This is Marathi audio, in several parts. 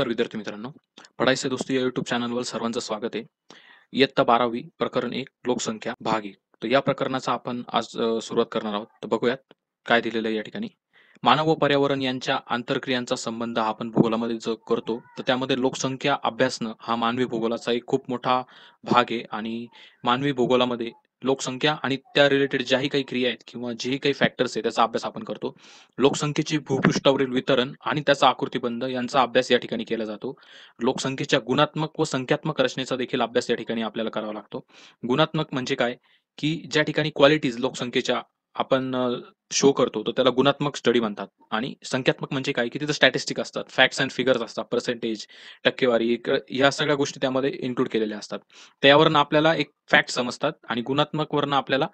नमस्कार विद्यार्थी मित्रांनो पडायचे दोस्ती या युट्यूब चॅनलवर सर्वांचं स्वागत आहे इयत्ता बारावी प्रकरण एक लोकसंख्या भाग एक तर या प्रकरणाचा आपण आज सुरुवात करणार आहोत तर बघूयात काय दिलेलं आहे या ठिकाणी मानव व पर्यावरण यांच्या आंतरक्रियांचा संबंध आपण भूगोलामध्ये जो करतो तर त्यामध्ये लोकसंख्या अभ्यासनं हा मानवी भूगोलाचा एक खूप मोठा भाग आहे आणि मानवी भूगोलामध्ये लोकसंख्या आणि त्या रिलेटेड ज्याही काही क्रिया आहेत किंवा जेही काही फॅक्टर्स आहेत त्याचा अभ्यास आपण करतो लोकसंख्येचे भूपृष्ठावरील वितरण आणि त्याचा आकृतीबंध यांचा अभ्यास या ठिकाणी केला जातो लोकसंख्येच्या गुणात्मक व संख्यात्मक रचनेचा देखील अभ्यास या ठिकाणी आपल्याला करावा लागतो गुणात्मक म्हणजे काय की ज्या ठिकाणी क्वालिटीज लोकसंख्येच्या आपण शो करतो तर त्याला गुणात्मक स्टडी म्हणतात आणि संख्यात्मक म्हणजे काय की तिथं स्टॅटिस्टिक असतात फॅक्ट्स अँड फिगर्स असतात पर्सेंटेज टक्केवारी या सगळ्या गोष्टी त्यामध्ये इन्क्लूड केलेल्या असतात त्यावरनं आपल्याला एक फॅक्ट समजतात आणि गुणात्मक वरनं आपल्याला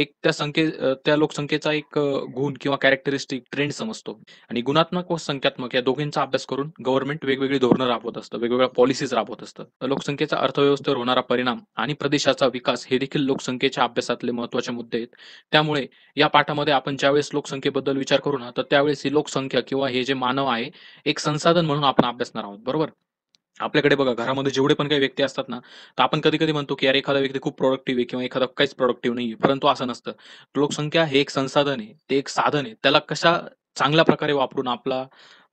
एक त्या संख्ये त्या लोकसंख्येचा एक गुण किंवा कॅरेक्टरिस्टिक ट्रेंड समजतो आणि गुणात्मक व संख्यात्मक या दोघींचा अभ्यास करून गव्हर्नमेंट वेगवेगळी धोरणं राबवत असतं वेगवेगळ्या पॉलिसीज राबवत असतं लोकसंख्येचा अर्थव्यवस्थेवर होणारा परिणाम आणि प्रदेशाचा विकास हे देखील लोकसंख्येच्या अभ्यासातले महत्वाचे मुद्दे आहेत त्यामुळे या पाठामध्ये आपण ज्यावेळेस लोकसंख्येबद्दल विचार करू ना तर त्यावेळेस ही लोकसंख्या किंवा हे जे मानव आहे एक संसाधन म्हणून आपण अभ्यासणार आहोत बरोबर आपल्याकडे बघा घरामध्ये जेवढे पण काही व्यक्ती असतात ना तर आपण कधी कधी म्हणतो की यार एखादा व्यक्ती खूप प्रोडक्टिव्ह आहे किंवा एखादा काहीच प्रोडक्टिव्ह नाही परंतु असं नसतं लोकसंख्या हे एक संसाधन आहे ते एक साधन आहे त्याला कशा चांगल्या प्रकारे वापरून आपला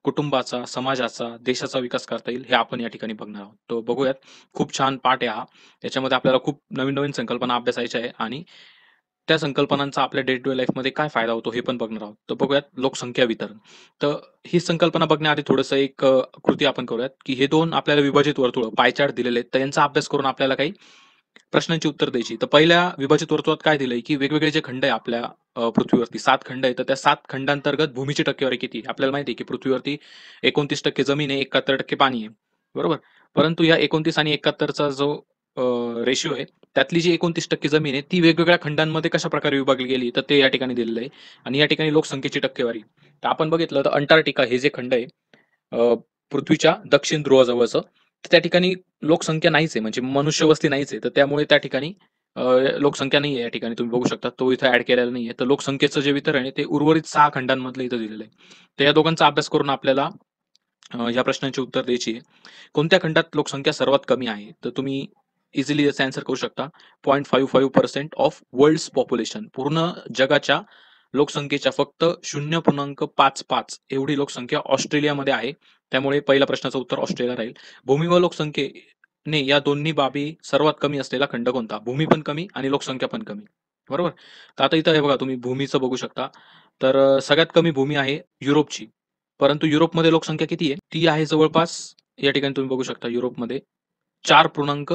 कुटुंबाचा समाजाचा देशाचा विकास करता येईल हे आपण या ठिकाणी बघणार आहोत तो बघूयात खूप छान पाठ आहे हा याच्यामध्ये आपल्याला खूप नवीन नवीन संकल्पना अभ्यासायच्या आहे आणि त्या संकल्पनांचा आपल्या डे टू डे लाईफमध्ये काय फायदा होतो हे पण बघणार आहोत तर बघूयात लोकसंख्या वितरण तर ही संकल्पना बघण्याआधी थोडंसं एक कृती आपण करूयात की हे दोन आपल्याला विभाजित वर्तुळ पायचार्ट दिलेले आहेत तर यांचा अभ्यास करून आपल्याला काही प्रश्नांची उत्तर द्यायची तर पहिल्या विभाजित वर्तुळात काय दिलंय की वेगवेगळे जे खंड आहे आपल्या पृथ्वीवरती सात खंड आहे तर त्या सात खंडांतर्गत भूमीची टक्केवारी किती आपल्याला माहिती आहे की पृथ्वीवरती एकोणतीस टक्के जमीन आहे एकाहत्तर टक्के पाणी आहे बरोबर परंतु या एकोणतीस आणि एकाहत्तरचा जो रेशिओ आहे त्यातली जी एकोणतीस टक्के जमीन आहे ती वेगवेगळ्या खंडांमध्ये कशा प्रकारे विभागली गेली तर ते या ठिकाणी दिलेलं आहे आणि या ठिकाणी लोकसंख्येची टक्केवारी तर आपण बघितलं तर अंटार्क्टिका हे जे खंड आहे पृथ्वीच्या दक्षिण ध्रुवाजवळचं तर त्या ठिकाणी लोकसंख्या नाहीच आहे म्हणजे मनुष्यवस्ती नाहीच आहे तर त्यामुळे त्या ठिकाणी लोकसंख्या नाही आहे या ठिकाणी तुम्ही बघू शकता तो इथं ऍड केलेला नाहीये तर लोकसंख्येचं जे वितरण आहे ते उर्वरित सहा खंडांमधलं इथं दिलेलं आहे तर या दोघांचा अभ्यास करून आपल्याला या प्रश्नांची उत्तर द्यायची आहे कोणत्या खंडात लोकसंख्या सर्वात कमी आहे तर तुम्ही इझिली याचा आन्सर करू शकता point five five percent of world population पूर्ण जगाच्या लोकसंख्येच्या फक्त शून्य पूर्णांक पाच पाच एवढी लोकसंख्या ऑस्ट्रेलियामध्ये आहे त्यामुळे पहिल्या प्रश्नाचं उत्तर ऑस्ट्रेलिया राहील भूमी व लोकसंख्येने या दोन्ही बाबी सर्वात कमी असलेला खंड कोणता भूमी पण कमी आणि लोकसंख्या पण कमी बरोबर तर आता इथं हे बघा तुम्ही भूमीचं बघू शकता तर सगळ्यात कमी भूमी आहे युरोपची परंतु युरोपमध्ये लोकसंख्या किती आहे ती आहे जवळपास या ठिकाणी तुम्ही बघू शकता युरोपमध्ये चार पूर्णांक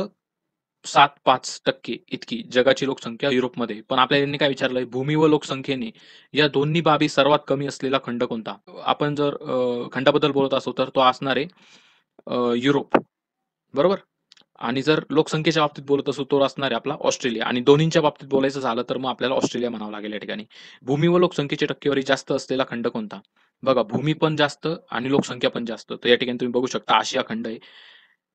सात पाच टक्के इतकी जगाची लोकसंख्या युरोपमध्ये पण आपल्या यांनी काय विचारलंय भूमी व लोकसंख्येने या दोन्ही बाबी सर्वात कमी असलेला खंड कोणता आपण जर खंडाबद्दल बोलत असो तर तो असणार आहे युरोप बरोबर आणि जर लोकसंख्येच्या बाबतीत बोलत असो तो असणार आहे आपला ऑस्ट्रेलिया आणि दोन्हींच्या बाबतीत बोलायचं झालं तर मग आपल्याला ऑस्ट्रेलिया म्हणावं लागेल या ठिकाणी भूमी व लोकसंख्येच्या टक्केवारी जास्त असलेला खंड कोणता बघा भूमी पण जास्त आणि लोकसंख्या पण जास्त तर या ठिकाणी तुम्ही बघू शकता आशिया खंड आहे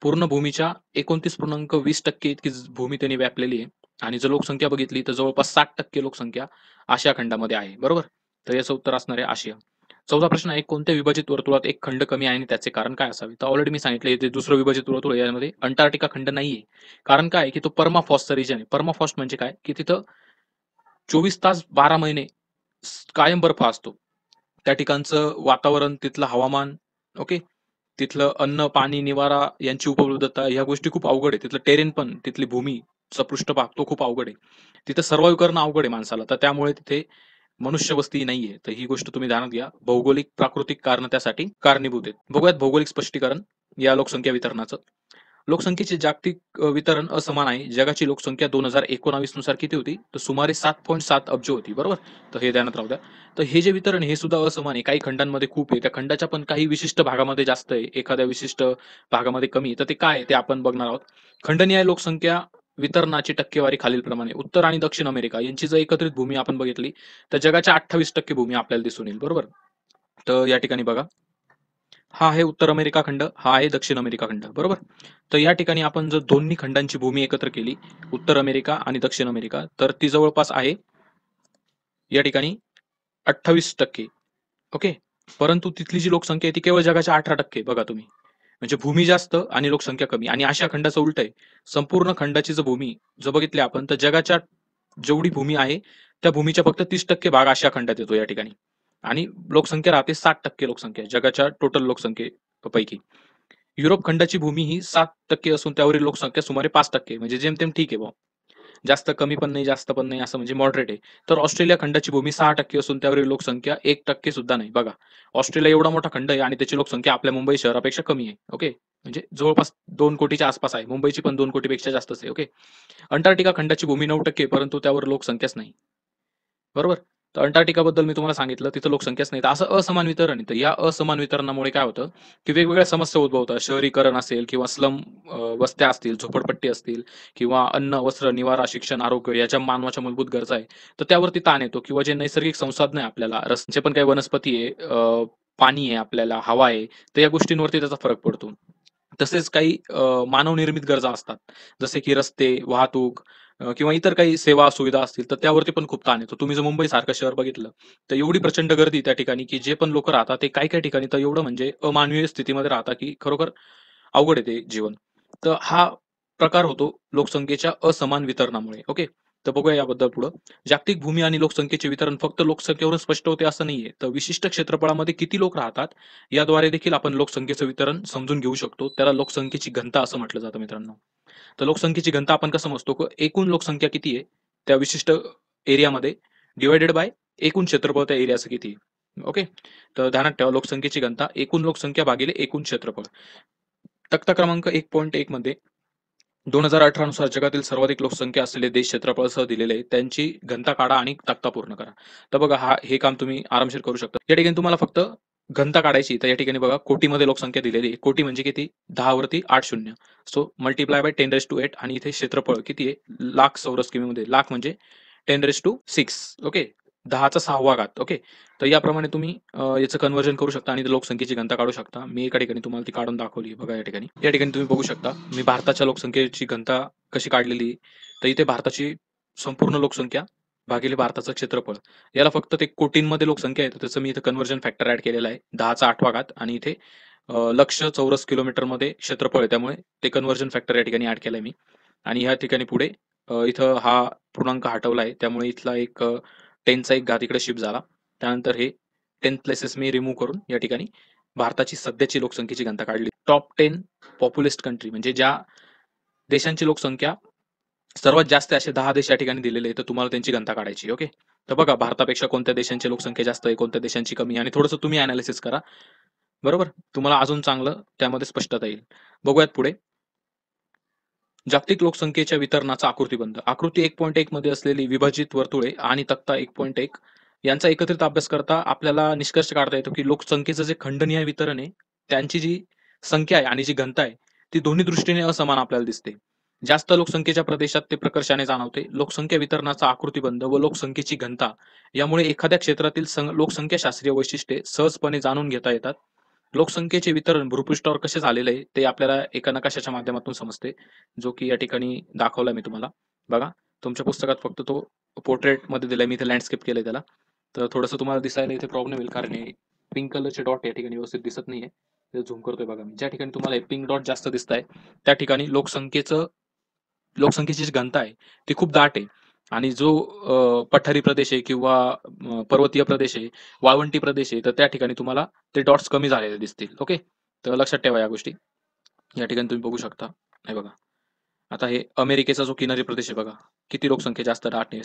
पूर्ण भूमीच्या एकोणतीस पूर्णांक वीस टक्के इतकी भूमी त्यांनी व्यापलेली आहे आणि जर लोकसंख्या बघितली तर जवळपास साठ टक्के लोकसंख्या आशिया खंडामध्ये आहे बरोबर तर याचं उत्तर असणार आहे आशिया चौथा प्रश्न आहे कोणत्या विभाजित वर्तुळात एक खंड कमी आहे आणि त्याचे कारण काय असावे तर ऑलरेडी मी सांगितले ते दुसरं विभाजित वर्तुळ यामध्ये अंटार्क्टिका खंड नाहीये कारण काय की तो परमाफॉस्ट रिजन आहे परमाफॉस्ट म्हणजे काय की तिथं चोवीस तास बारा महिने कायम बर्फ असतो त्या ठिकाणचं वातावरण तिथलं हवामान ओके तिथलं अन्न पाणी निवारा यांची उपलब्धता या गोष्टी खूप अवघड आहे तिथलं टेरेन पण तिथली भूमी सपृष्ट पृष्ठभाग तो खूप अवघड आहे तिथं सर्वाईव्ह करणं अवघड आहे माणसाला तर त्यामुळे तिथे मनुष्य वस्ती नाहीये तर ही गोष्ट तुम्ही ध्यानात घ्या भौगोलिक प्राकृतिक कारण त्यासाठी कारणीभूत आहेत बघूयात भौगोलिक स्पष्टीकरण या लोकसंख्या वितरणाचं लोकसंख्येचे जागतिक वितरण असमान आहे जगाची लोकसंख्या दोन हजार एकोणावीस नुसार किती होती तर सुमारे सात पॉईंट सात अब्ज होती बरोबर तर हे ध्यानात राहू द्या तर हे जे वितरण हे सुद्धा असमान आहे काही खंडांमध्ये खूप आहे त्या खंडाच्या पण काही विशिष्ट भागामध्ये जास्त आहे एखाद्या विशिष्ट भागामध्ये कमी तर ते काय ते आपण बघणार आहोत खंडनीय लोकसंख्या वितरणाची टक्केवारी खालीलप्रमाणे उत्तर आणि दक्षिण अमेरिका यांची जर एकत्रित भूमी आपण बघितली तर जगाच्या अठ्ठावीस टक्के भूमी आपल्याला दिसून येईल बरोबर तर या ठिकाणी बघा हा आहे उत्तर अमेरिका खंड हा आहे दक्षिण अमेरिका खंड बरोबर तर या ठिकाणी आपण जर दोन्ही खंडांची भूमी एकत्र केली उत्तर अमेरिका आणि दक्षिण अमेरिका तर ती जवळपास आहे या ठिकाणी अठ्ठावीस टक्के ओके परंतु तिथली जी लोकसंख्या आहे ती केवळ जगाच्या अठरा टक्के बघा तुम्ही म्हणजे भूमी जास्त आणि लोकसंख्या कमी आणि अशा खंडाचं उलट आहे संपूर्ण खंडाची जर भूमी जर बघितली आपण तर जगाच्या जेवढी भूमी आहे त्या भूमीच्या फक्त तीस टक्के भाग अशा खंडात येतो या ठिकाणी आणि लोकसंख्या राहते साठ टक्के लोकसंख्या जगाच्या टोटल लोकसंख्येपैकी युरोप खंडाची भूमी ही सात टक्के असून त्यावरील लोकसंख्या सुमारे पाच टक्के म्हणजे जेमतेम ठीक आहे भाऊ जास्त कमी पण नाही जास्त पण नाही असं म्हणजे मॉडरेट आहे तर ऑस्ट्रेलिया खंडाची भूमी सहा टक्के असून त्यावरील लोकसंख्या एक टक्के सुद्धा नाही बघा ऑस्ट्रेलिया एवढा मोठा खंड आहे आणि त्याची लोकसंख्या आपल्या मुंबई शहरापेक्षा कमी आहे ओके म्हणजे जवळपास दोन कोटीच्या आसपास आहे मुंबईची पण दोन कोटीपेक्षा जास्तच आहे ओके अंटार्क्टिका खंडाची भूमी नऊ टक्के परंतु त्यावर लोकसंख्याच नाही बरोबर तर अंटार्क्टिकाबद्दल मी तुम्हाला सांगितलं तिथं लोकसंख्याच नाही तर असं असमान वितरण येतं या असमान वितरणामुळे काय होतं की वेगवेगळ्या समस्या उद्भवतात शहरीकरण असेल किंवा स्लम वस्त्या असतील झोपडपट्टी असतील किंवा अन्न वस्त्र निवारा शिक्षण आरोग्य याच्या मानवाच्या मूलभूत गरजा आहे तर त्यावरती ताण येतो किंवा जे नैसर्गिक संसाधन आहे आपल्याला रस्त्याचे पण काही वनस्पती आहे पाणी आहे आपल्याला हवा आहे तर या गोष्टींवरती त्याचा फरक पडतो तसेच काही मानवनिर्मित गरजा असतात जसे की रस्ते वाहतूक किंवा इतर काही सेवा सुविधा असतील तर त्यावरती पण खूप ताण येतो तुम्ही जर मुंबई सारखं शहर बघितलं तर एवढी प्रचंड गर्दी त्या ठिकाणी की जे पण लोक राहतात ते काय काय ठिकाणी तर एवढं म्हणजे अमानवीय स्थितीमध्ये राहतात की खरोखर अवघड येते जीवन तर हा प्रकार होतो लोकसंख्येच्या असमान वितरणामुळे ओके तर बघूया याबद्दल पुढं जागतिक भूमी आणि लोकसंख्येचे वितरण फक्त लोकसंख्येवरून स्पष्ट होते असं नाहीये तर विशिष्ट क्षेत्रफळामध्ये किती लोक राहतात याद्वारे देखील आपण लोकसंख्येचं वितरण समजून घेऊ शकतो त्याला लोकसंख्येची घनता असं म्हटलं जातं मित्रांनो तर लोकसंख्येची घनता आपण कसं समजतो की एकूण लोकसंख्या किती आहे त्या विशिष्ट एरियामध्ये डिवायडेड बाय एकूण क्षेत्रफळ त्या एरियाचं किती आहे ओके तर ध्यानात ठेवा लोकसंख्येची घनता एकूण लोकसंख्या भागिले एकूण क्षेत्रफळ तक्ता क्रमांक एक पॉईंट एक मध्ये दोन हजार अठरा नुसार जगातील सर्वाधिक लोकसंख्या असलेले देश सह दिलेले त्यांची घनता काढा आणि तक्ता पूर्ण करा तर बघा हा हे काम तुम्ही आरामशीर करू शकता या ठिकाणी तुम्हाला फक्त घनता काढायची तर या ठिकाणी बघा कोटीमध्ये लोकसंख्या दिलेली आहे कोटी म्हणजे किती वरती आठ शून्य so multiply by ten raise to eight आणि इथे क्षेत्रफळ किती आहे लाख चौरस किमीमध्ये लाख म्हणजे ten raise to six okay दहाचा सहावा घात ओके तर याप्रमाणे तुम्ही याचं कन्वर्जन करू शकता आणि लोकसंख्येची घनता काढू शकता मी एका ठिकाणी तुम्हाला ती काढून दाखवली बघा या ठिकाणी या ठिकाणी तुम्ही बघू शकता मी भारताच्या लोकसंख्येची घनता कशी काढलेली तर इथे भारताची संपूर्ण लोकसंख्या भागिले भारताचं क्षेत्रफळ याला फक्त ते कोटींमध्ये लोकसंख्या आहे तर त्याचं मी इथे कन्व्हर्जन फॅक्टर ऍड केलेला आहे दहाचा आठवा घात आणि इथे लक्ष चौरस किलोमीटरमध्ये क्षेत्रफळ आहे त्यामुळे ते कन्व्हर्जन फॅक्टर या ठिकाणी ऍड केलंय मी आणि ह्या ठिकाणी पुढे इथं हा पूर्णांक हटवला आहे त्यामुळे इथला एक टेनचा एक घात इकडे शिफ्ट झाला त्यानंतर हे टेन प्लेसेस मी रिमूव्ह करून या ठिकाणी भारताची सध्याची लोकसंख्येची घनता काढली टॉप टेन पॉप्युलिस्ट कंट्री म्हणजे ज्या देशांची लोकसंख्या सर्वात जास्त असे दहा देश या ठिकाणी दिलेले आहेत तर तुम्हाला त्यांची घनता काढायची ओके तर बघा भारतापेक्षा कोणत्या देशांची लोकसंख्या जास्त आहे कोणत्या देशांची कमी आणि थोडंसं तुम्ही अनालिसिस करा बरोबर तुम्हाला अजून चांगलं त्यामध्ये स्पष्टता येईल बघूयात पुढे जागतिक लोकसंख्येच्या वितरणाचा आकृतीबंध आकृती एक पॉईंट एक मध्ये असलेली विभाजित वर्तुळे आणि तक्ता एक पॉईंट एक यांचा एकत्रित अभ्यास करता आपल्याला निष्कर्ष काढता येतो की लोकसंख्येचं जे खंडनीय वितरण आहे त्यांची जी संख्या आहे आणि जी घनता आहे ती दोन्ही दृष्टीने असमान आपल्याला दिसते जास्त लोकसंख्येच्या प्रदेशात ते प्रकर्षाने जाणवते लोकसंख्या वितरणाचा आकृतीबंध व लोकसंख्येची घनता यामुळे एखाद्या क्षेत्रातील लोकसंख्या शास्त्रीय वैशिष्ट्ये सहजपणे जाणून घेता येतात लोकसंख्येचे वितरण भूपृष्ठावर कसे झालेले आहे ते आपल्याला एका नकाशाच्या माध्यमातून समजते जो की या ठिकाणी दाखवला मी तुम्हाला बघा तुमच्या पुस्तकात फक्त तो पोर्ट्रेट मध्ये दिलाय मी इथे लँडस्केप केलंय त्याला तर थोडस तुम्हाला दिसायला इथे प्रॉब्लेम येईल कारण हे पिंक कलरचे डॉट या ठिकाणी व्यवस्थित दिसत नाहीये झूम करतोय बघा मी ज्या ठिकाणी तुम्हाला पिंक डॉट जास्त दिसत आहे त्या ठिकाणी लोकसंख्येचं लोकसंख्येची जी घनता आहे ती खूप दाट आहे आणि जो पठारी प्रदेश आहे किंवा पर्वतीय प्रदेश आहे वाळवंटी प्रदेश आहे तर त्या ठिकाणी तुम्हाला ते डॉट्स कमी झालेले दिसतील ओके तर लक्षात ठेवा या गोष्टी या ठिकाणी तुम्ही बघू शकता हे बघा आता हे अमेरिकेचा जो किनारी प्रदेश आहे बघा किती लोकसंख्या जास्त आठ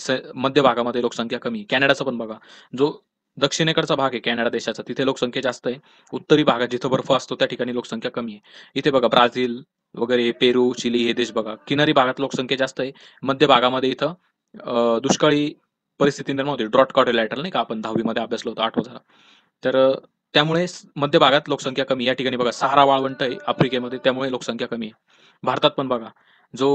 मध्य भागामध्ये लोकसंख्या कमी कॅनडाचा पण बघा जो दक्षिणेकडचा भाग आहे कॅनडा देशाचा तिथे लोकसंख्या जास्त आहे उत्तरी भागात जिथं बर्फ असतो त्या ठिकाणी लोकसंख्या कमी आहे इथे बघा ब्राझील वगैरे पेरू चिली हे देश बघा किनारी भागात लोकसंख्या जास्त आहे मध्य भागामध्ये इथं दुष्काळी परिस्थिती निर्माण होते ड्रॉट लॅटर नाही का आपण दहावीमध्ये अभ्यासलो होतो आठवा झाला तर त्यामुळे मध्य भागात लोकसंख्या कमी या ठिकाणी बघा सहारा वाळवंट आहे आफ्रिकेमध्ये त्यामुळे लोकसंख्या कमी आहे भारतात पण बघा जो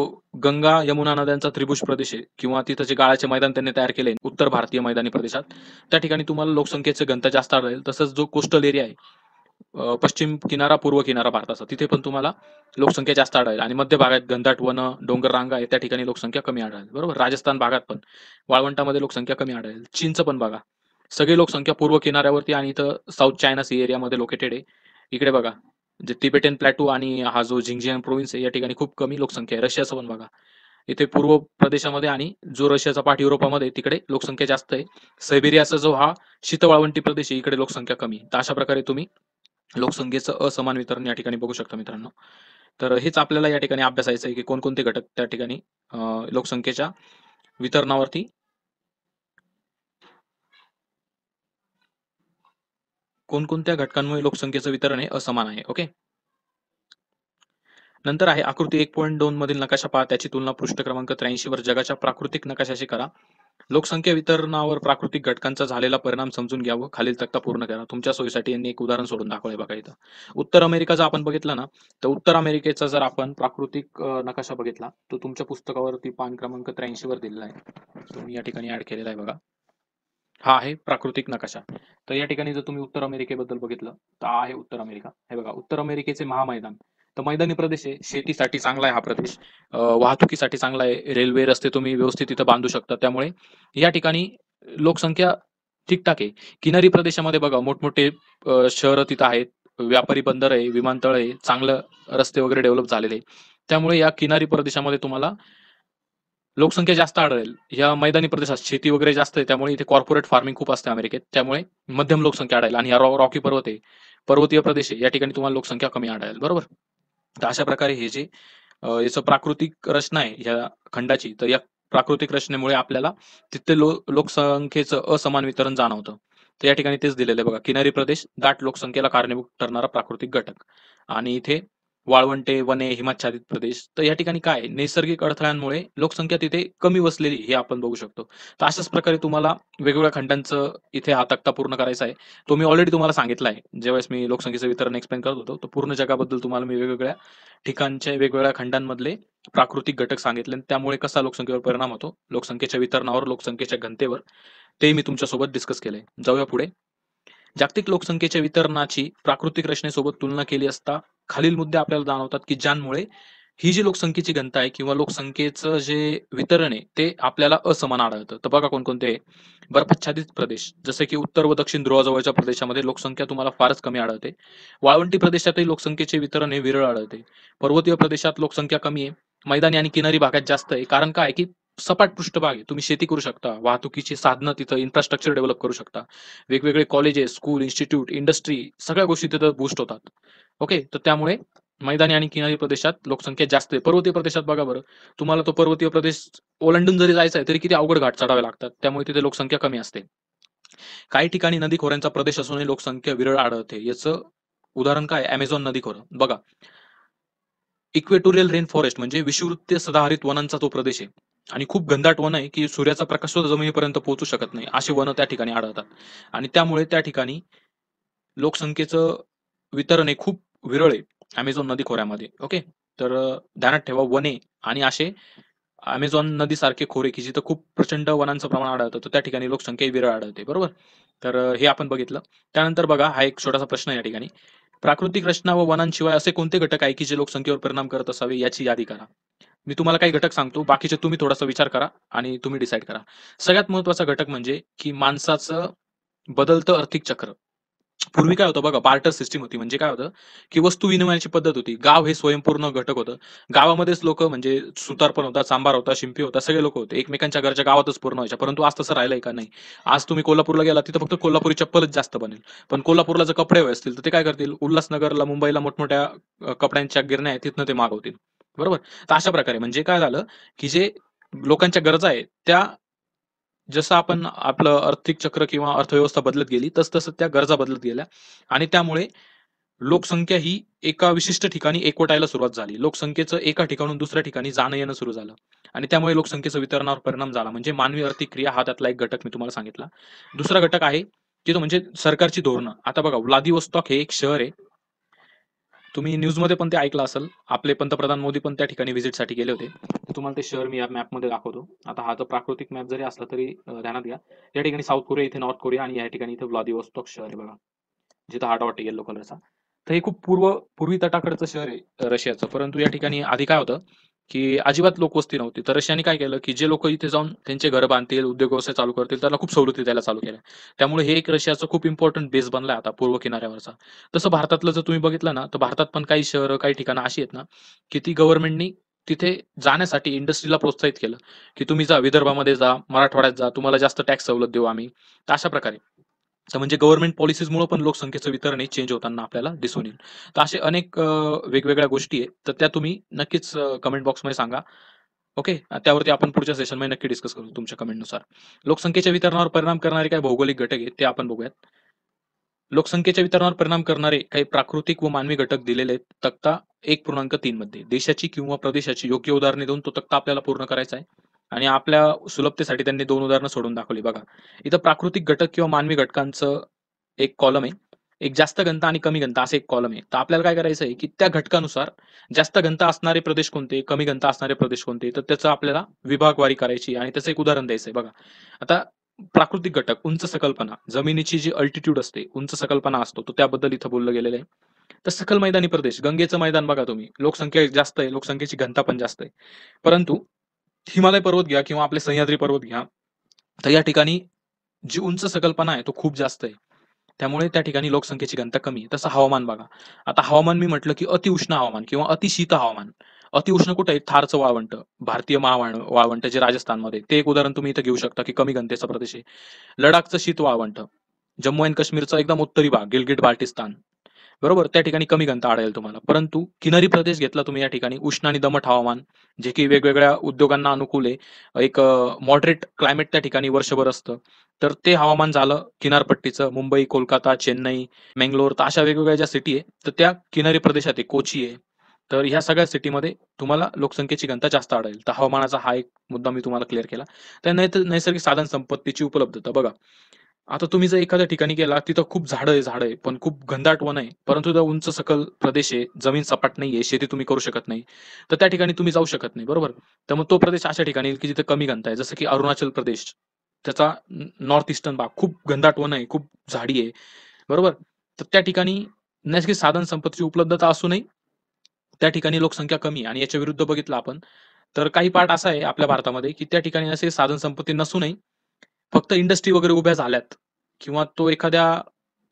गंगा यमुना नद्यांचा त्रिभुज प्रदेश आहे किंवा तिथं जे गाळाचे मैदान त्यांनी तयार केले उत्तर भारतीय मैदानी प्रदेशात त्या ठिकाणी तुम्हाला लोकसंख्येचे घनता जास्त आढळेल तसंच जो कोस्टल एरिया आहे पश्चिम किनारा पूर्व किनारा भारताचा तिथे पण तुम्हाला लोकसंख्या जास्त आढळेल आणि मध्य भागात गंधाट वन डोंगर रांगा आहे त्या ठिकाणी लोकसंख्या कमी आढळेल बरोबर राजस्थान भागात पण वाळवंटामध्ये लोकसंख्या कमी आढळेल चीनचं पण बघा सगळी लोकसंख्या पूर्व किनाऱ्यावरती आणि इथं साऊथ चायना सी एरियामध्ये लोकेटेड आहे इकडे बघा जे तिबेटन प्लॅटो आणि हा जो झिंगझियांग प्रोव्हिन्स आहे या ठिकाणी खूप कमी लोकसंख्या आहे रशियाचं पण बघा इथे पूर्व प्रदेशामध्ये आणि जो रशियाचा पाठ युरोपामध्ये तिकडे लोकसंख्या जास्त आहे सायबेरियाचा जो हा शीतवाळवंटी प्रदेश आहे इकडे लोकसंख्या कमी तर अशा प्रकारे तुम्ही लोकसंख्येचं असमान वितरण या ठिकाणी बघू शकतो मित्रांनो तर हेच आपल्याला या ठिकाणी अभ्यासायचं आहे की कोणकोणते घटक त्या ठिकाणी लोकसंख्येच्या वितरणावरती कोणकोणत्या घटकांमुळे लोकसंख्येचं वितरण हे असमान आहे ओके नंतर आहे आकृती एक पॉईंट दोन मधील नकाशा पहा त्याची तुलना पृष्ठ क्रमांक त्र्याऐंशी वर जगाच्या प्राकृतिक नकाशाशी करा लोकसंख्या वितरणावर प्राकृतिक घटकांचा झालेला परिणाम समजून घ्यावं खालील तक्ता पूर्ण करा तुमच्या सोयीसाठी यांनी एक उदाहरण सोडून दाखवलंय बघा इथं उत्तर अमेरिका जर आपण बघितला ना तर उत्तर अमेरिकेचा जर आपण प्राकृतिक नकाशा बघितला तो तुमच्या पुस्तकावरती पान क्रमांक त्र्याऐंशी वर दिलेला आहे तुम्ही या ठिकाणी ऍड केलेला आहे बघा हा आहे प्राकृतिक नकाशा तर या ठिकाणी जर तुम्ही उत्तर अमेरिकेबद्दल बघितलं तर आहे उत्तर अमेरिका हे बघा उत्तर अमेरिकेचे महामैदान तर मैदानी प्रदेश आहे शेतीसाठी चांगला आहे हा प्रदेश वाहतुकीसाठी चांगला आहे रेल्वे रस्ते तुम्ही व्यवस्थित तिथं बांधू शकता त्यामुळे या ठिकाणी लोकसंख्या ठीकठाक आहे किनारी प्रदेशामध्ये बघा मोठमोठे शहरं तिथं आहेत व्यापारी बंदर आहे विमानतळ आहे चांगलं रस्ते वगैरे डेव्हलप झालेले त्यामुळे या किनारी प्रदेशामध्ये तुम्हाला लोकसंख्या जास्त आढळेल या मैदानी प्रदेशात शेती वगैरे जास्त आहे त्यामुळे इथे कॉर्पोरेट फार्मिंग खूप असते अमेरिकेत त्यामुळे मध्यम लोकसंख्या आढळेल आणि रॉकी पर्वत आहे पर्वतीय प्रदेश आहे या ठिकाणी तुम्हाला लोकसंख्या कमी आढळेल बरोबर तर अशा प्रकारे हे जे याचं प्राकृतिक रचना आहे ह्या खंडाची तर या प्राकृतिक रचनेमुळे आपल्याला तिथे लो लोकसंख्येचं असमान वितरण जाणवतं तर या ठिकाणी तेच दिलेलं आहे बघा किनारी प्रदेश दाट लोकसंख्येला कारणीभूत ठरणारा प्राकृतिक घटक आणि इथे वाळवंटे वने हिमाच्छादित प्रदेश तर या ठिकाणी काय नैसर्गिक अडथळ्यांमुळे लोकसंख्या तिथे कमी वसलेली हे आपण बघू शकतो तर अशाच प्रकारे तुम्हाला वेगवेगळ्या खंडांचं इथे हा तक्ता पूर्ण करायचा आहे तो मी ऑलरेडी तुम्हाला सांगितला आहे ज्यावेळेस मी लोकसंख्येचं वितरण एक्सप्लेन करत होतो तर पूर्ण जगाबद्दल तुम्हाला मी वेगवेगळ्या ठिकाणच्या वेगवेगळ्या खंडांमधले प्राकृतिक घटक सांगितले त्यामुळे कसा लोकसंख्येवर परिणाम होतो लोकसंख्येच्या वितरणावर लोकसंख्येच्या घनतेवर ते मी तुमच्यासोबत डिस्कस केलंय जाऊया पुढे जागतिक लोकसंख्येच्या वितरणाची प्राकृतिक रचनेसोबत तुलना केली असता खालील मुद्दे आपल्याला जाणवतात की ज्यांमुळे ही जी लोकसंख्येची घनता आहे किंवा लोकसंख्येचं जे वितरण आहे ते आपल्याला असमान आढळतं तर बघा कोणकोणते बर्फाच्छादित प्रदेश जसे की उत्तर व दक्षिण ध्रुवाजवळच्या प्रदेशामध्ये लोकसंख्या तुम्हाला फारच कमी आढळते वाळवंटी प्रदेशातही लोकसंख्येचे वितरण हे विरळ आढळते पर्वतीय प्रदेशात लोकसंख्या कमी आहे मैदानी आणि किनारी भागात जास्त आहे कारण काय की सपाट पृष्ठभाग आहे तुम्ही शेती करू शकता वाहतुकीची साधनं तिथं इन्फ्रास्ट्रक्चर डेव्हलप करू शकता वेगवेगळे कॉलेजेस स्कूल इन्स्टिट्यूट इंडस्ट्री सगळ्या गोष्टी तिथं बूस्ट होतात ओके तर त्यामुळे मैदानी आणि किनारी प्रदेशात लोकसंख्या जास्त आहे पर्वतीय प्रदेशात बघा बरं तुम्हाला तो पर्वतीय प्रदेश ओलांडून जरी जायचा आहे तरी किती अवघड घाट चढावे लागतात त्यामुळे तिथे लोकसंख्या कमी असते काही ठिकाणी नदी खोऱ्यांचा प्रदेश असूनही लोकसंख्या विरळ आढळते याचं उदाहरण काय अमेझॉन नदी खोरं बघा इक्वेटोरियल रेन फॉरेस्ट म्हणजे विषुवृत्तीय सदाहरित वनांचा तो प्रदेश आहे आणि खूप घनदाट वन आहे की सूर्याचा प्रकाश सुद्धा जमिनीपर्यंत पोहोचू शकत नाही असे वन त्या ठिकाणी आढळतात आणि त्यामुळे त्या ठिकाणी लोकसंख्येचं वितरण हे खूप विरळ आहे अमेझॉन नदी खोऱ्यामध्ये ओके तर ध्यानात ठेवा वने आणि असे अमेझॉन नदीसारखे खोरे की जिथं खूप प्रचंड वनांचं प्रमाण आढळतं त्या ठिकाणी लोकसंख्या विरळ आढळते बरोबर तर हे आपण बघितलं त्यानंतर बघा हा एक छोटासा प्रश्न या ठिकाणी प्राकृतिक रचना व वनांशिवाय असे कोणते घटक आहे की जे लोकसंख्येवर परिणाम करत असावे याची यादी करा मी तुम्हाला काही घटक सांगतो बाकीचे तुम्ही थोडासा विचार करा आणि तुम्ही डिसाईड करा सगळ्यात महत्वाचा घटक म्हणजे की माणसाचं बदलतं आर्थिक चक्र पूर्वी काय होतं बघा बार्टर सिस्टीम होती म्हणजे काय होतं की वस्तू विनिमयाची पद्धत होती गाव हे स्वयंपूर्ण घटक होतं गावामध्येच लोक म्हणजे सुतार पण होता सांबार होता शिंपी होता सगळे लोक होते एकमेकांच्या घरच्या गावातच पूर्ण व्हायच्या परंतु आज तसं राहिलंय का नाही आज तुम्ही कोल्हापूरला गेला तिथं फक्त कोल्हापुरी चप्पलच जास्त बनेल पण कोल्हापूरला जर कपडे हवे असतील तर ते काय करतील उल्हासनगरला मुंबईला मोठमोठ्या कपड्यांच्या गिरण्या आहेत तिथनं ते मागवतील बरोबर तर अशा प्रकारे म्हणजे काय झालं की जे लोकांच्या गरजा आहेत त्या जसं आपण आपलं आर्थिक चक्र किंवा अर्थव्यवस्था बदलत गेली तस तसं त्या गरजा बदलत गेल्या आणि त्यामुळे लोकसंख्या ही एका विशिष्ट ठिकाणी एकवटायला सुरुवात झाली लोकसंख्येचं एका ठिकाणून दुसऱ्या ठिकाणी जाणं येणं सुरू झालं आणि त्यामुळे लोकसंख्येचं वितरणावर परिणाम झाला म्हणजे मानवी आर्थिक क्रिया हा त्यातला एक घटक मी तुम्हाला सांगितला दुसरा घटक आहे की तो म्हणजे सरकारची धोरणं आता बघा व्लादिवस्तॉक हे एक शहर आहे तुम्ही न्यूजमध्ये पण ते ऐकलं असेल आपले पंतप्रधान मोदी पण त्या ठिकाणी व्हिजिटसाठी गेले होते तुम्हाला ते शहर मी या मॅपमध्ये दाखवतो आता हा तर प्राकृतिक मॅप जरी असला तरी ध्यानात घ्या या ठिकाणी साऊथ कोरिया इथे नॉर्थ कोरिया आणि या ठिकाणी इथे व्लादिवोस्तोक शहर आहे बघा जिथं हा डॉट येल्लो कलरचा तर हे खूप पूर्व पूर्वी तटाकडचं शहर आहे रशियाचं परंतु या ठिकाणी आधी काय होतं की अजिबात लोकवस्ती नव्हती तर रशियाने काय केलं की जे लोक इथे जाऊन त्यांचे घर बांधतील उद्योग व्यवसाय चालू करतील त्याला खूप सवलती द्यायला चालू केल्या त्यामुळे हे एक रशियाचं खूप इम्पॉर्टंट बेस बनलाय आता पूर्व किनाऱ्यावरचा तसं भारतातलं जर तुम्ही बघितलं ना तर भारतात पण काही शहरं काही ठिकाणं अशी आहेत ना की ती गव्हर्नमेंटनी तिथे जाण्यासाठी इंडस्ट्रीला प्रोत्साहित केलं की तुम्ही जा विदर्भामध्ये जा मराठवाड्यात जा तुम्हाला जास्त टॅक्स सवलत देऊ आम्ही अशा प्रकारे तर म्हणजे गव्हर्नमेंट पॉलिसीजमुळे पण लोकसंख्येचं वितरण हे चेंज होताना आपल्याला दिसून येईल तर असे अनेक वेगवेगळ्या गोष्टी आहेत तर त्या तुम्ही नक्कीच कमेंट बॉक्समध्ये सांगा ओके त्यावरती आपण पुढच्या सेशनमध्ये नक्की डिस्कस करू तुमच्या कमेंटनुसार लोकसंख्येच्या वितरणावर परिणाम करणारे काही भौगोलिक घटक आहेत ते आपण बघूयात लोकसंख्येच्या वितरणावर परिणाम करणारे काही प्राकृतिक व मानवी घटक दिलेले आहेत तक्ता एक पूर्णांक तीन मध्ये देशाची किंवा प्रदेशाची योग्य उदाहरणे देऊन तो तक्ता आपल्याला पूर्ण करायचा आहे आणि आपल्या सुलभतेसाठी त्यांनी दोन उदाहरणं सोडून दाखवली बघा इथं प्राकृतिक घटक किंवा मानवी घटकांचं एक कॉलम आहे एक जास्त घनता आणि कमी घनता असे एक कॉलम आहे तर आपल्याला काय करायचं आहे की त्या घटकानुसार जास्त घनता असणारे प्रदेश कोणते कमी घनता असणारे प्रदेश कोणते तर त्याचं आपल्याला विभागवारी करायची आणि त्याचं एक उदाहरण द्यायचं आहे बघा आता प्राकृतिक घटक उंच सकल्पना जमिनीची जी अल्टिट्यूड असते उंच सकल्पना असतो तो त्याबद्दल इथं बोललं गेलेलं आहे तर सखल मैदानी प्रदेश गंगेचं मैदान बघा तुम्ही लोकसंख्या जास्त आहे लोकसंख्येची घनता पण जास्त आहे परंतु हिमालय पर्वत घ्या किंवा आपले सह्याद्री पर्वत घ्या तर या ठिकाणी जी उंच सकल्पना आहे तो खूप जास्त आहे त्यामुळे त्या ठिकाणी लोकसंख्येची घनता कमी आहे तसं हवामान बघा आता हवामान मी म्हटलं की अतिउष्ण हवामान किंवा अतिशीत हवामान अतिउष्ण कुठे आहे थारचं वाळवंट भारतीय महावाण वाळवंट जे राजस्थानमध्ये ते एक उदाहरण तुम्ही इथं घेऊ शकता की कमी घनतेचा प्रदेश आहे लडाखचं शीत वाळवंट जम्मू अँड काश्मीरचा एकदम उत्तरी भाग गिलगिट बाल्टिस्तान बरोबर त्या ठिकाणी कमी घनता आढळेल तुम्हाला परंतु किनारी प्रदेश घेतला तुम्ही या ठिकाणी उष्ण आणि दमट हवामान जे की वेगवेगळ्या उद्योगांना अनुकूल आहे एक मॉडरेट क्लायमेट त्या ठिकाणी वर्षभर असतं तर ते हवामान झालं किनारपट्टीचं मुंबई कोलकाता चेन्नई मेंगलोर तर अशा वेगवेगळ्या ज्या सिटी आहे तर त्या किनारी प्रदेशात आहे कोची आहे तर ह्या सगळ्या सिटीमध्ये तुम्हाला लोकसंख्येची घनता जास्त आढळेल तर हवामानाचा हा एक मुद्दा मी तुम्हाला क्लिअर केला तर नैसर्गिक साधन संपत्तीची उपलब्धता बघा आता तुम्ही जर एखाद्या ठिकाणी गेला तिथं खूप झाडं आहे झाड आहे पण खूप घनदाट वन आहे परंतु त्या उंच सकल प्रदेश आहे जमीन सपाट नाही आहे शेती तुम्ही करू शकत नाही तर त्या ठिकाणी तुम्ही जाऊ शकत नाही बरोबर तर मग तो प्रदेश अशा ठिकाणी की जिथे कमी घनता आहे जसं की अरुणाचल प्रदेश त्याचा नॉर्थ इस्टर्न भाग खूप घनदाट वन आहे खूप झाडी आहे बरोबर तर त्या ठिकाणी नैसर्गिक साधन संपत्तीची उपलब्धता असूनही त्या ठिकाणी लोकसंख्या कमी आणि याच्या विरुद्ध बघितलं आपण तर काही पार्ट असा आहे आपल्या भारतामध्ये की त्या ठिकाणी असे साधन संपत्ती नसूनही फक्त इंडस्ट्री वगैरे उभ्या झाल्यात किंवा तो एखाद्या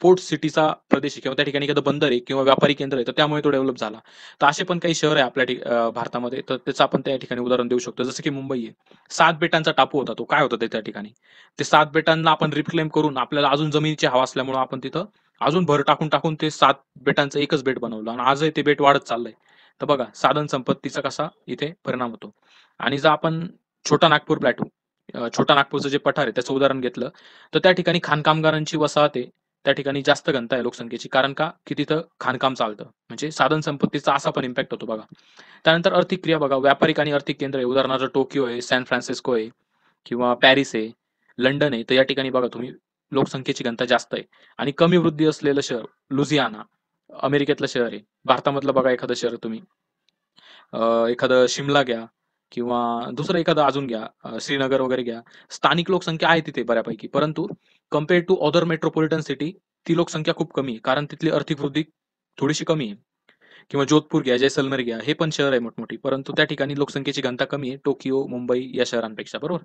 पोर्ट सिटीचा प्रदेश आहे किंवा त्या ठिकाणी एखादं बंदर आहे किंवा व्यापारी केंद्र आहे तर त्यामुळे तो डेव्हलप झाला तर असे पण काही शहर आहे आपल्या भारतामध्ये तर त्याचं आपण त्या ठिकाणी उदाहरण देऊ शकतो जसं की मुंबई आहे सात बेटांचा टापू होता तो काय होता ते त्या ठिकाणी ते सात बेटांना आपण रिक्लेम करून आपल्याला अजून जमिनीची हवा असल्यामुळे आपण तिथं अजून भर टाकून टाकून ते सात बेटांचं एकच बेट बनवलं आणि आजही ते बेट वाढत चाललंय तर बघा साधन संपत्तीचा कसा इथे परिणाम होतो आणि जर आपण छोटा नागपूर प्लॅटू छोटा नागपूरचं जे पठार आहे त्याचं उदाहरण घेतलं तर त्या ठिकाणी खाणकामगारांची वसाहत आहे त्या ठिकाणी जास्त घनता आहे लोकसंख्येची कारण का की तिथं खाणकाम चालतं म्हणजे साधन संपत्तीचा असा पण इम्पॅक्ट होतो बघा त्यानंतर आर्थिक क्रिया बघा व्यापारिक आणि आर्थिक केंद्र आहे उदाहरणार्थ टोकियो आहे सॅन फ्रान्सिस्को आहे किंवा पॅरिस आहे लंडन आहे तर या ठिकाणी बघा तुम्ही लोकसंख्येची घनता जास्त आहे आणि कमी वृद्धी असलेलं शहर लुझियाना अमेरिकेतलं शहर आहे भारतामधलं बघा एखादं शहर तुम्ही एखादं शिमला घ्या किंवा दुसरं एखादं अजून घ्या श्रीनगर वगैरे घ्या स्थानिक लोकसंख्या आहे तिथे बऱ्यापैकी परंतु compare to other metropolitan city ती लोकसंख्या खूप कमी आहे कारण तिथली आर्थिक वृद्धी थोडीशी कमी आहे किंवा जोधपूर घ्या जैसलमेर घ्या हे पण शहर आहे मोठमोठी परंतु त्या ठिकाणी लोकसंख्येची घनता कमी आहे टोकियो मुंबई या शहरांपेक्षा बरोबर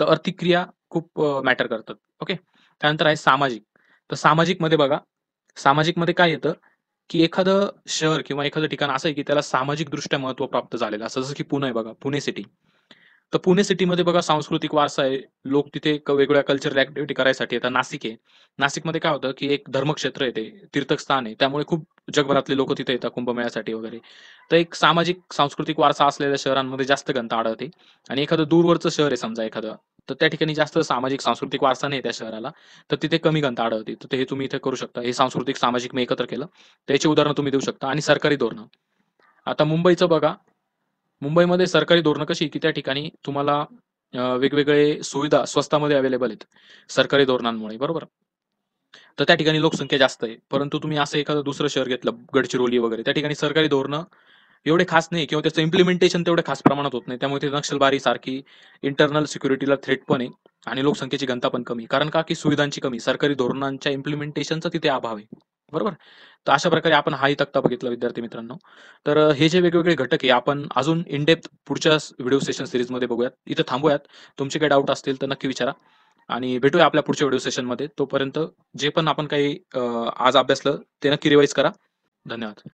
तर आर्थिक क्रिया खूप मॅटर करतात ओके त्यानंतर आहे सामाजिक तर सामाजिक मध्ये बघा सामाजिक मध्ये काय येतं की एखादं शहर किंवा एखादं ठिकाण असं आहे की त्याला सामाजिकदृष्ट्या महत्व प्राप्त झालेलं असं जसं की पुणे बघा पुणे सिटी तर पुणे सिटीमध्ये बघा सांस्कृतिक वारसा आहे लोक तिथे वेगवेगळ्या कल्चरल ऍक्टिव्हिटी करायसाठी येतात नाशिक आहे नाशिकमध्ये काय होतं की एक धर्मक्षेत्र येते ते तीर्थस्थान आहे त्यामुळे खूप जगभरातले लोक तिथे येतात कुंभमेळ्यासाठी वगैरे तर एक सामाजिक सांस्कृतिक वारसा असलेल्या शहरांमध्ये जास्त गंत आढळते आणि एखादं दूरवरचं शहर आहे समजा एखादं तर त्या ठिकाणी जास्त सामाजिक सांस्कृतिक वारसा नाही त्या शहराला तर तिथे कमी घनता आढळते तर हे तुम्ही इथे करू शकता हे सांस्कृतिक सामाजिक मी एकत्र केलं त्याचे उदाहरण तुम्ही देऊ शकता आणि सरकारी धोरणं आता मुंबईचं बघा मुंबईमध्ये सरकारी धोरणं कशी की त्या ठिकाणी तुम्हाला वेगवेगळे सुविधा स्वस्तामध्ये अवेलेबल आहेत सरकारी धोरणांमुळे बरोबर तर त्या ठिकाणी लोकसंख्या जास्त आहे परंतु तुम्ही असं एखादं दुसरं शहर घेतलं गडचिरोली वगैरे त्या ठिकाणी सरकारी धोरणं एवढे खास नाही किंवा त्याचं इम्प्लिमेंटेशन तेवढे खास प्रमाणात होत नाही त्यामुळे ते नक्षलबारी सारखी इंटरनल सिक्युरिटीला थ्रेट पण आहे आणि लोकसंख्येची घनता पण कमी कारण का की सुविधांची कमी सरकारी धोरणांच्या इम्प्लिमेंटेशनचा तिथे अभाव आहे बरोबर तर अशा प्रकारे आपण हाही तक्ता बघितला विद्यार्थी मित्रांनो तर हे जे वेगवेगळे घटक आहे आपण अजून इनडेप्थ पुढच्या व्हिडिओ सेशन मध्ये बघूयात इथं थांबूयात तुमचे काही डाऊट असतील तर नक्की विचारा आणि भेटूया आपल्या पुढच्या व्हिडिओ सेशन मध्ये तोपर्यंत जे पण आपण काही आज अभ्यासलं ते नक्की रिवाईज करा धन्यवाद